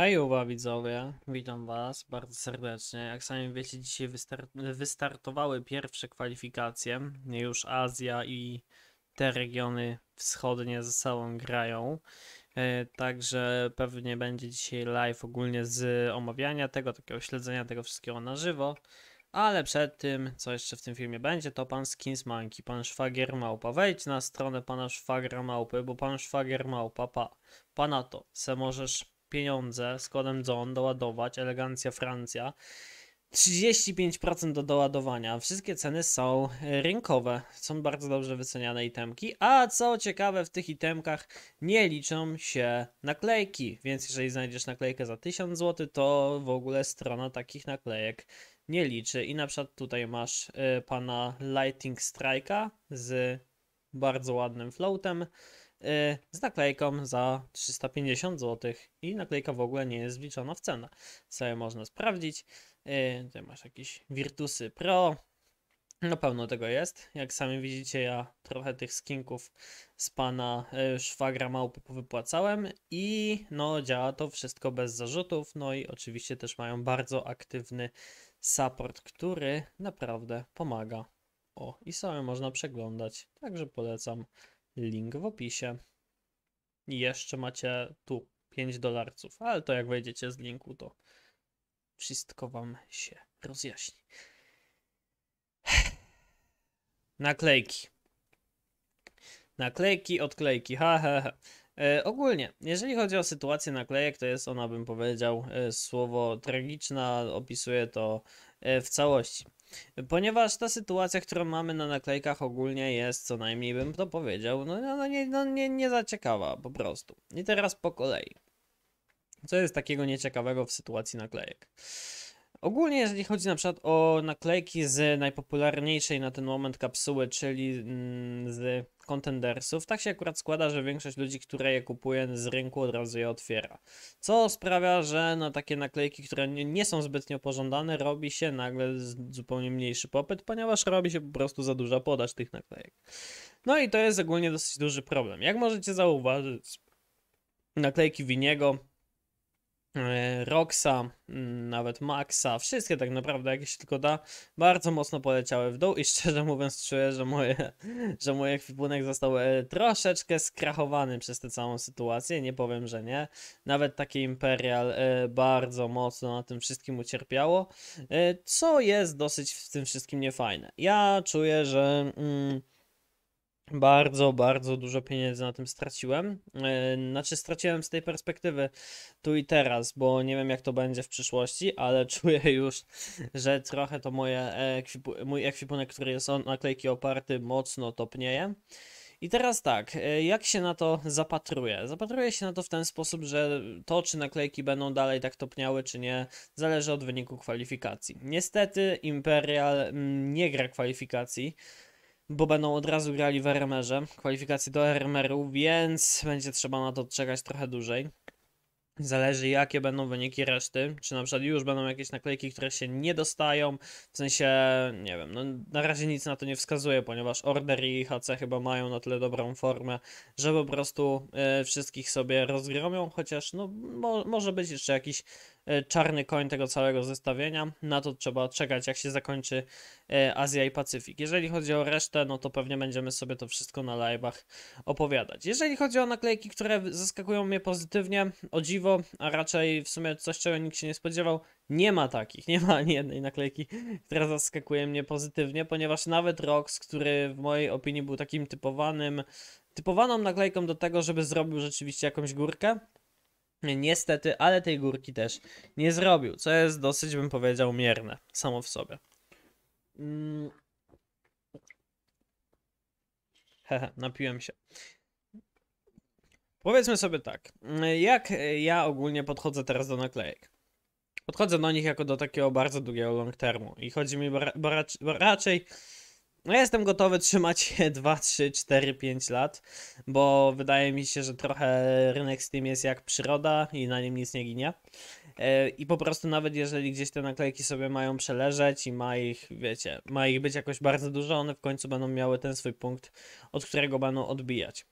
Hejowa widzowie, witam was bardzo serdecznie. Jak sami wiecie, dzisiaj wystar wystartowały pierwsze kwalifikacje. Już Azja i te regiony wschodnie ze sobą grają. E, także pewnie będzie dzisiaj live ogólnie z omawiania tego, takiego śledzenia tego wszystkiego na żywo. Ale przed tym, co jeszcze w tym filmie będzie, to pan Skins Monkey, pan szwagier małpa. Wejdź na stronę pana szwagra małpy, bo pan szwagier małpa, pa, pana to, se możesz pieniądze z kodem John, doładować, elegancja Francja. 35% do doładowania. Wszystkie ceny są e, rynkowe, są bardzo dobrze wyceniane itemki, a co ciekawe w tych itemkach nie liczą się naklejki, więc jeżeli znajdziesz naklejkę za 1000 zł, to w ogóle strona takich naklejek nie liczy i na przykład tutaj masz e, pana Lighting Strike'a z bardzo ładnym floatem, Y, z naklejką za 350 zł i naklejka w ogóle nie jest wliczona w cenę. Sobie można sprawdzić. Y, tutaj masz jakieś Virtusy Pro. Na pewno tego jest. Jak sami widzicie, ja trochę tych skinków z pana y, szwagra małpy powypłacałem i no działa to wszystko bez zarzutów. No i oczywiście też mają bardzo aktywny support, który naprawdę pomaga. O, i sobie można przeglądać, także polecam. Link w opisie. I jeszcze macie tu 5 dolarców, ale to jak wejdziecie z linku, to wszystko wam się rozjaśni. Naklejki. Naklejki, odklejki, ha, ha, ha. E, ogólnie, jeżeli chodzi o sytuację naklejek, to jest ona, bym powiedział, e, słowo tragiczna, opisuje to e, w całości. Ponieważ ta sytuacja, którą mamy na naklejkach ogólnie jest, co najmniej bym to powiedział, no, no, no nie, no nie, nie za ciekawa po prostu. I teraz po kolei. Co jest takiego nieciekawego w sytuacji naklejek? Ogólnie jeżeli chodzi na przykład o naklejki z najpopularniejszej na ten moment kapsuły, czyli mm, z contendersów, tak się akurat składa, że większość ludzi, które je kupuje z rynku od razu je otwiera. Co sprawia, że na no, takie naklejki, które nie są zbytnio pożądane, robi się nagle zupełnie mniejszy popyt, ponieważ robi się po prostu za duża podaż tych naklejek. No i to jest ogólnie dosyć duży problem. Jak możecie zauważyć, naklejki Winiego E, Roxa, mm, nawet Maxa, wszystkie tak naprawdę, jakie się tylko da, bardzo mocno poleciały w dół i szczerze mówiąc czuję, że, moje, że mój ekwipunek został e, troszeczkę skrachowany przez tę całą sytuację, nie powiem, że nie. Nawet takie Imperial e, bardzo mocno na tym wszystkim ucierpiało, co jest dosyć w tym wszystkim niefajne. Ja czuję, że... Mm, bardzo, bardzo dużo pieniędzy na tym straciłem. E, znaczy, straciłem z tej perspektywy tu i teraz, bo nie wiem, jak to będzie w przyszłości, ale czuję już, że trochę to moje, mój ekwipunek, który jest o naklejki oparty, mocno topnieje. I teraz tak, e, jak się na to zapatruję? Zapatruję się na to w ten sposób, że to, czy naklejki będą dalej tak topniały, czy nie, zależy od wyniku kwalifikacji. Niestety, Imperial mm, nie gra kwalifikacji bo będą od razu grali w RMR-ze, do RMR-u, więc będzie trzeba na to czekać trochę dłużej. Zależy jakie będą wyniki reszty, czy na przykład już będą jakieś naklejki, które się nie dostają, w sensie, nie wiem, no na razie nic na to nie wskazuje, ponieważ Order i HC chyba mają na tyle dobrą formę, że po prostu y, wszystkich sobie rozgromią, chociaż no mo może być jeszcze jakiś E, czarny koń tego całego zestawienia. Na to trzeba czekać, jak się zakończy e, Azja i Pacyfik. Jeżeli chodzi o resztę, no to pewnie będziemy sobie to wszystko na live'ach opowiadać. Jeżeli chodzi o naklejki, które zaskakują mnie pozytywnie, o dziwo, a raczej w sumie coś, czego nikt się nie spodziewał, nie ma takich, nie ma ani jednej naklejki, która zaskakuje mnie pozytywnie, ponieważ nawet Rox, który w mojej opinii był takim typowanym, typowaną naklejką do tego, żeby zrobił rzeczywiście jakąś górkę, Niestety, ale tej górki też nie zrobił, co jest dosyć, bym powiedział, mierne samo w sobie. Mm. Hehe, napiłem się. Powiedzmy sobie tak, jak ja ogólnie podchodzę teraz do naklejek? Podchodzę do nich jako do takiego bardzo długiego long termu i chodzi mi ra raczej no ja jestem gotowy trzymać je 2, 3, 4, 5 lat, bo wydaje mi się, że trochę rynek z tym jest jak przyroda i na nim nic nie ginie. E, I po prostu nawet jeżeli gdzieś te naklejki sobie mają przeleżeć i ma ich, wiecie, ma ich być jakoś bardzo dużo, one w końcu będą miały ten swój punkt, od którego będą odbijać.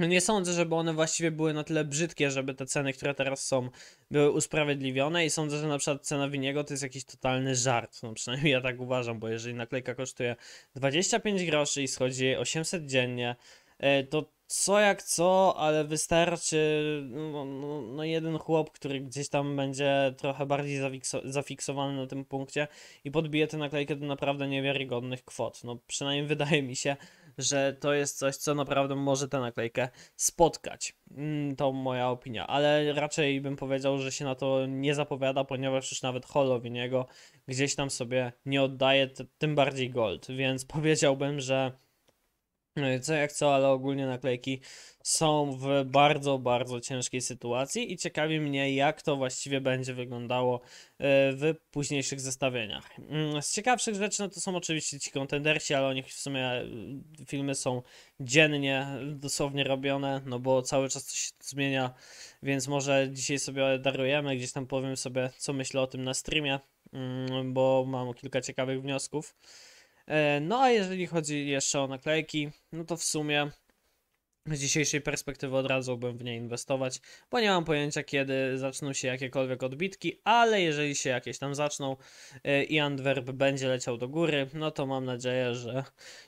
No nie sądzę, żeby one właściwie były na tyle brzydkie, żeby te ceny, które teraz są, były usprawiedliwione i sądzę, że na przykład cena winiego to jest jakiś totalny żart, no przynajmniej ja tak uważam, bo jeżeli naklejka kosztuje 25 groszy i schodzi 800 dziennie, e, to co jak co, ale wystarczy no, no, no, no, jeden chłop, który gdzieś tam będzie trochę bardziej zafiksowany na tym punkcie i podbije tę naklejkę do naprawdę niewiarygodnych kwot. No przynajmniej wydaje mi się, że to jest coś, co naprawdę może tę naklejkę spotkać. Mm, to moja opinia, ale raczej bym powiedział, że się na to nie zapowiada, ponieważ już nawet Holowiniego gdzieś tam sobie nie oddaje, tym bardziej Gold, więc powiedziałbym, że no co jak co, ale ogólnie naklejki są w bardzo, bardzo ciężkiej sytuacji i ciekawi mnie, jak to właściwie będzie wyglądało e, w późniejszych zestawieniach. Mm, z ciekawszych rzeczy, no to są oczywiście ci kontendersi, ale o nich w sumie e, filmy są dziennie dosłownie robione, no bo cały czas coś się zmienia, więc może dzisiaj sobie darujemy, gdzieś tam powiem sobie, co myślę o tym na streamie, mm, bo mam kilka ciekawych wniosków. E, no a jeżeli chodzi jeszcze o naklejki, no to w sumie z dzisiejszej perspektywy od razu bym w nie inwestować, bo nie mam pojęcia kiedy zaczną się jakiekolwiek odbitki, ale jeżeli się jakieś tam zaczną e, i Antwerp będzie leciał do góry, no to mam nadzieję, że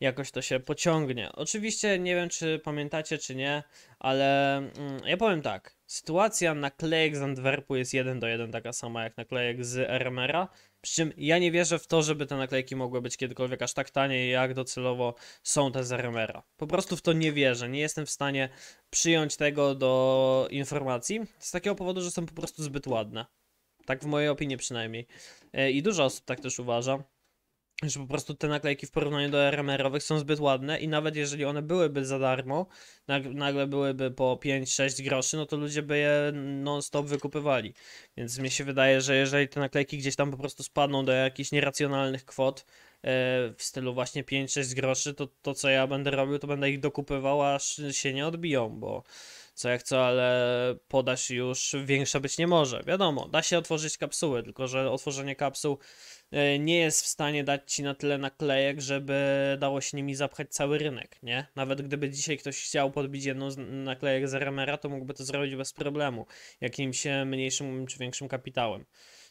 jakoś to się pociągnie. Oczywiście nie wiem czy pamiętacie czy nie, ale mm, ja powiem tak, sytuacja naklejek z Antwerpu jest 1 do 1 taka sama jak naklejek z RMR-a, przy czym ja nie wierzę w to, żeby te naklejki mogły być kiedykolwiek aż tak tanie, jak docelowo są te z Remera. Po prostu w to nie wierzę. Nie jestem w stanie przyjąć tego do informacji z takiego powodu, że są po prostu zbyt ładne. Tak w mojej opinii przynajmniej. E, I dużo osób tak też uważa że po prostu te naklejki w porównaniu do RMR-owych są zbyt ładne i nawet jeżeli one byłyby za darmo, nagle byłyby po 5-6 groszy, no to ludzie by je non-stop wykupywali. Więc mi się wydaje, że jeżeli te naklejki gdzieś tam po prostu spadną do jakichś nieracjonalnych kwot e, w stylu właśnie 5-6 groszy, to to co ja będę robił, to będę ich dokupywał, aż się nie odbiją, bo co jak co, ale podaż już większa być nie może. Wiadomo, da się otworzyć kapsuły, tylko że otworzenie kapsuł e, nie jest w stanie dać ci na tyle naklejek, żeby dało się nimi zapchać cały rynek, nie? Nawet gdyby dzisiaj ktoś chciał podbić jedną z naklejek z Remera, to mógłby to zrobić bez problemu, jakimś e, mniejszym czy większym kapitałem.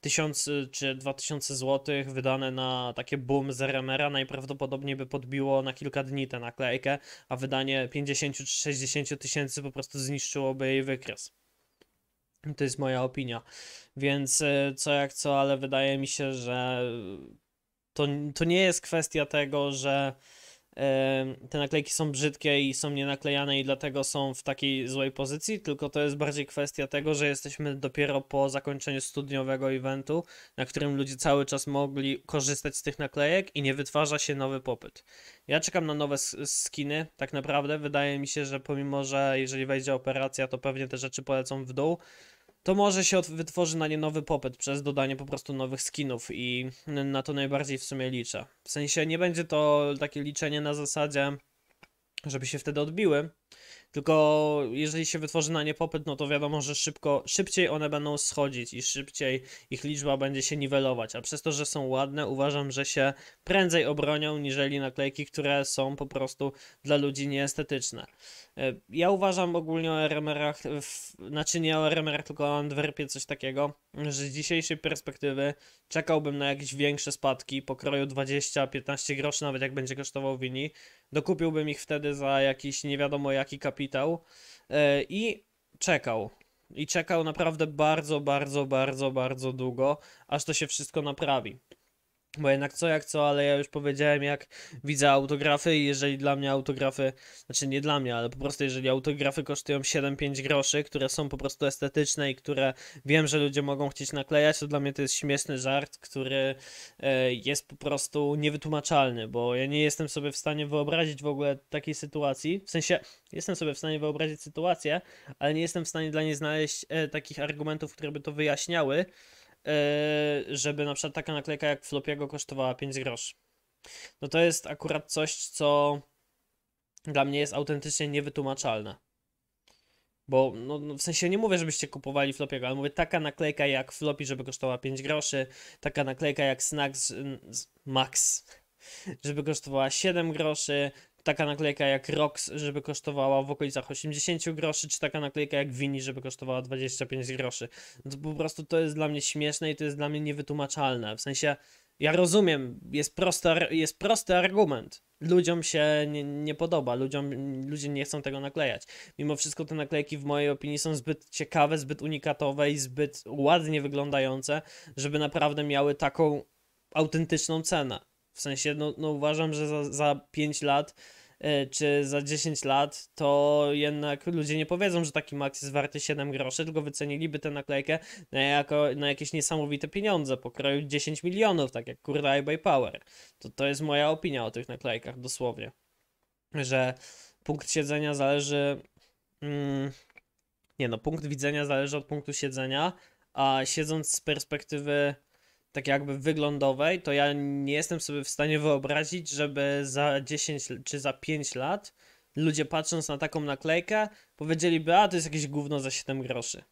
1000 czy 2000 zł wydane na takie boom z RMR-a najprawdopodobniej by podbiło na kilka dni tę naklejkę, a wydanie 50 czy 60 tysięcy po prostu zniszczyłoby jej wykres. To jest moja opinia. Więc e, co jak co, ale wydaje mi się, że to, to nie jest kwestia tego, że te naklejki są brzydkie i są nienaklejane i dlatego są w takiej złej pozycji, tylko to jest bardziej kwestia tego, że jesteśmy dopiero po zakończeniu studniowego eventu, na którym ludzie cały czas mogli korzystać z tych naklejek i nie wytwarza się nowy popyt. Ja czekam na nowe skiny, tak naprawdę wydaje mi się, że pomimo, że jeżeli wejdzie operacja, to pewnie te rzeczy polecą w dół, to może się wytworzy na nie nowy popyt przez dodanie po prostu nowych skinów i na to najbardziej w sumie liczę. W sensie nie będzie to takie liczenie na zasadzie, żeby się wtedy odbiły, tylko jeżeli się wytworzy na nie popyt, no to wiadomo, że szybko, szybciej one będą schodzić i szybciej ich liczba będzie się niwelować. A przez to, że są ładne, uważam, że się prędzej obronią niżeli naklejki, które są po prostu dla ludzi nieestetyczne. E, ja uważam ogólnie o RMR-ach, znaczy nie o RMR-ach, tylko o Antwerpie coś takiego, że z dzisiejszej perspektywy czekałbym na jakieś większe spadki pokroju 20-15 groszy, nawet jak będzie kosztował Wini. Dokupiłbym ich wtedy za jakiś nie wiadomo jaki kapitał E, i czekał. I czekał naprawdę bardzo, bardzo, bardzo, bardzo długo, aż to się wszystko naprawi. Bo jednak co jak co, ale ja już powiedziałem, jak widzę autografy i jeżeli dla mnie autografy, znaczy nie dla mnie, ale po prostu jeżeli autografy kosztują 7-5 groszy, które są po prostu estetyczne i które wiem, że ludzie mogą chcieć naklejać, to dla mnie to jest śmieszny żart, który e, jest po prostu niewytłumaczalny, bo ja nie jestem sobie w stanie wyobrazić w ogóle takiej sytuacji, w sensie jestem sobie w stanie wyobrazić sytuację, ale nie jestem w stanie dla niej znaleźć e, takich argumentów, które by to wyjaśniały, E, żeby na przykład taka naklejka jak Flopiego kosztowała 5 groszy. No to jest akurat coś, co dla mnie jest autentycznie niewytłumaczalne. Bo no, no, w sensie nie mówię, żebyście kupowali flopiego, ale mówię taka naklejka jak flopi, żeby kosztowała 5 groszy, taka naklejka jak snacks z, z, max, żeby kosztowała 7 groszy, taka naklejka jak ROX, żeby kosztowała w okolicach 80 groszy, czy taka naklejka jak Vini, żeby kosztowała 25 groszy. No to po prostu to jest dla mnie śmieszne i to jest dla mnie niewytłumaczalne. W sensie, ja rozumiem, jest prosty, jest prosty argument. Ludziom się nie, nie podoba, ludziom, ludzie nie chcą tego naklejać. Mimo wszystko te naklejki w mojej opinii są zbyt ciekawe, zbyt unikatowe i zbyt ładnie wyglądające, żeby naprawdę miały taką autentyczną cenę. W sensie, no, no uważam, że za, za 5 lat E, czy za 10 lat, to jednak ludzie nie powiedzą, że taki Max jest warty 7 groszy, tylko wyceniliby tę naklejkę na, jako, na jakieś niesamowite pieniądze, pokroju 10 milionów, tak jak kurwa eBay Power. To, to jest moja opinia o tych naklejkach, dosłownie. Że punkt siedzenia zależy... Mm, nie no, punkt widzenia zależy od punktu siedzenia, a siedząc z perspektywy tak jakby wyglądowej, to ja nie jestem sobie w stanie wyobrazić, żeby za 10 czy za 5 lat ludzie patrząc na taką naklejkę powiedzieliby, a to jest jakieś gówno za 7 groszy.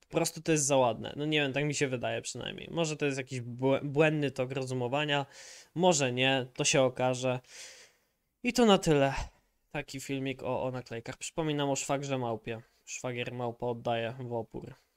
Po prostu to jest za ładne. No nie wiem, tak mi się wydaje przynajmniej. Może to jest jakiś błędny tok rozumowania, może nie, to się okaże. I to na tyle. Taki filmik o, o naklejkach. Przypominam o szwagrze małpie. Szwagier małpa oddaje w opór.